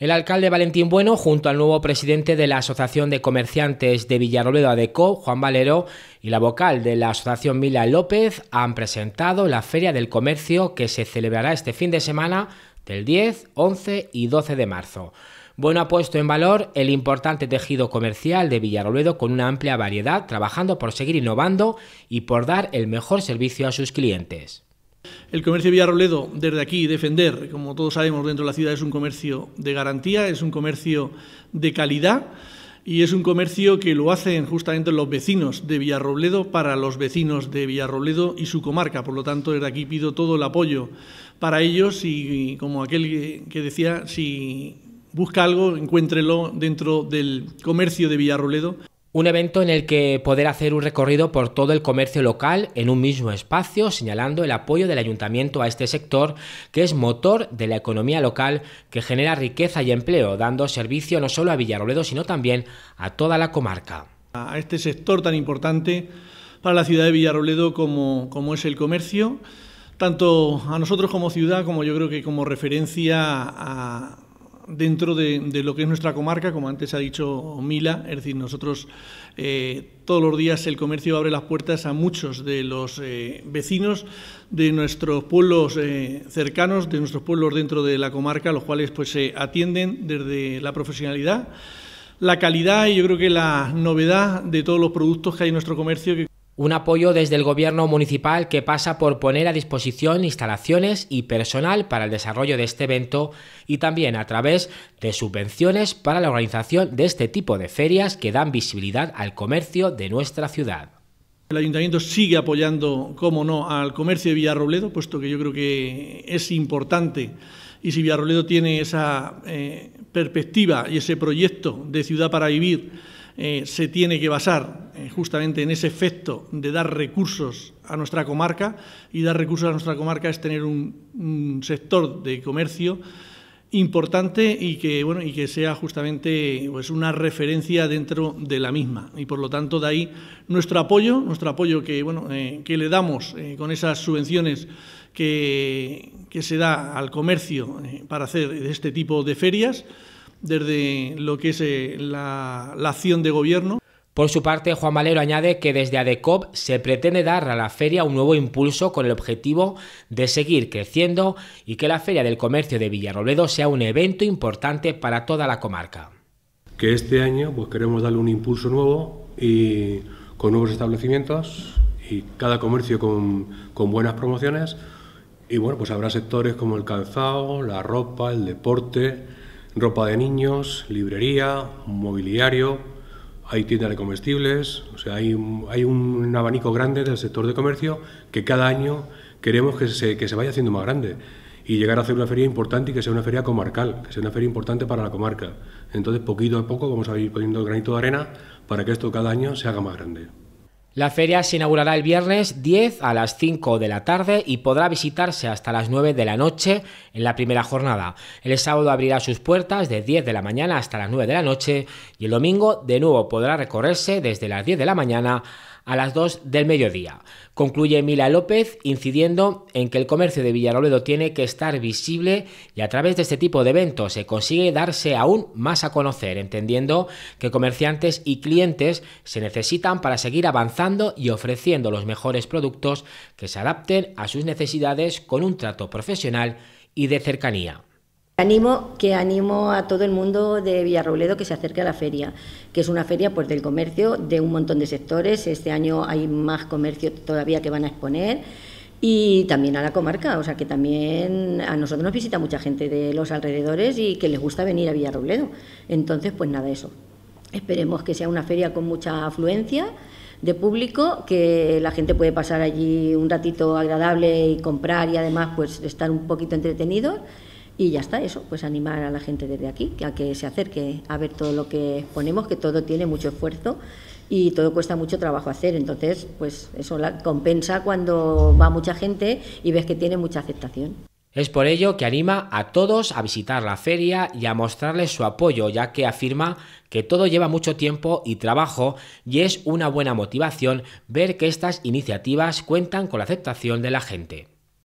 El alcalde Valentín Bueno, junto al nuevo presidente de la Asociación de Comerciantes de Villarrobledo ADECO, Juan Valero, y la vocal de la Asociación Mila López, han presentado la Feria del Comercio que se celebrará este fin de semana del 10, 11 y 12 de marzo. Bueno ha puesto en valor el importante tejido comercial de Villarrobledo con una amplia variedad, trabajando por seguir innovando y por dar el mejor servicio a sus clientes. El comercio de Villarrobledo, desde aquí, defender, como todos sabemos, dentro de la ciudad es un comercio de garantía, es un comercio de calidad y es un comercio que lo hacen justamente los vecinos de Villarrobledo para los vecinos de Villarrobledo y su comarca. Por lo tanto, desde aquí pido todo el apoyo para ellos y, como aquel que decía, si busca algo, encuéntrelo dentro del comercio de Villarrobledo. Un evento en el que poder hacer un recorrido por todo el comercio local en un mismo espacio, señalando el apoyo del ayuntamiento a este sector, que es motor de la economía local, que genera riqueza y empleo, dando servicio no solo a Villarrobledo sino también a toda la comarca. A este sector tan importante para la ciudad de Villarrobledo como, como es el comercio, tanto a nosotros como ciudad, como yo creo que como referencia a dentro de, lo que es nuestra comarca, como antes ha dicho Mila, es decir, nosotros eh, todos los días el comercio abre las puertas a muchos de los eh, vecinos de nuestros pueblos eh, cercanos, de nuestros pueblos dentro de la comarca, los cuales pues se atienden desde la profesionalidad, la calidad y yo creo que la novedad de todos los productos que hay en nuestro comercio un apoyo desde el gobierno municipal que pasa por poner a disposición instalaciones y personal para el desarrollo de este evento y también a través de subvenciones para la organización de este tipo de ferias que dan visibilidad al comercio de nuestra ciudad. El ayuntamiento sigue apoyando, como no, al comercio de Villarrobledo, puesto que yo creo que es importante. Y si Villarrobledo tiene esa eh, perspectiva y ese proyecto de ciudad para vivir, eh, se tiene que basar eh, justamente en ese efecto de dar recursos a nuestra comarca y dar recursos a nuestra comarca es tener un, sector de comercio importante y que y que sea justamente es pues, una referencia dentro de la misma y por lo tanto de ahí nuestro apoyo nuestro apoyo que eh, le damos con esas subvenciones que, se da al comercio para hacer este tipo de ferias desde lo que es eh, la, acción de gobierno. Por su parte, Juan Valero añade que desde ADECOP se pretende dar a la feria un nuevo impulso con el objetivo de seguir creciendo y que la Feria del Comercio de Villarrobledo sea un evento importante para toda la comarca. Que este año pues, queremos darle un impulso nuevo y con nuevos establecimientos y cada comercio con, con buenas promociones. Y bueno, pues habrá sectores como el calzado, la ropa, el deporte, ropa de niños, librería, mobiliario, hay tiendas de comestibles, o sea, hay, un abanico grande del sector de comercio que cada año queremos que se, que se vaya haciendo más grande y llegar a hacer una feria importante y que sea una feria comarcal, que sea una feria importante para la comarca. Entonces, poquito a poco vamos a ir poniendo el granito de arena para que esto cada año se haga más grande. La feria se inaugurará el viernes 10 a las 5 de la tarde y podrá visitarse hasta las 9 de la noche en la primera jornada. El sábado abrirá sus puertas de 10 de la mañana hasta las 9 de la noche y el domingo de nuevo podrá recorrerse desde las 10 de la mañana a las 2 del mediodía. Concluye Mila López incidiendo en que el comercio de Villaroledo tiene que estar visible y a través de este tipo de eventos se consigue darse aún más a conocer, entendiendo que comerciantes y clientes se necesitan para seguir avanzando y ofreciendo los mejores productos que se adapten a sus necesidades con un trato profesional y de cercanía. Animo, que animo a todo el mundo de Villarrobledo que se acerque a la feria, que es una feria pues del comercio de un montón de sectores. Este año hay más comercio todavía que van a exponer y también a la comarca, o sea que también a nosotros nos visita mucha gente de los alrededores y que les gusta venir a Villarrobledo. Entonces, pues nada, eso. Esperemos que sea una feria con mucha afluencia de público, que la gente puede pasar allí un ratito agradable y comprar y además pues estar un poquito entretenidos y ya está, eso, pues animar a la gente desde aquí, a que se acerque a ver todo lo que ponemos, que todo tiene mucho esfuerzo y todo cuesta mucho trabajo hacer. Entonces, pues eso la compensa cuando va mucha gente y ves que tiene mucha aceptación. Es por ello que anima a todos a visitar la feria y a mostrarles su apoyo, ya que afirma que todo lleva mucho tiempo y trabajo y es una buena motivación ver que estas iniciativas cuentan con la aceptación de la gente.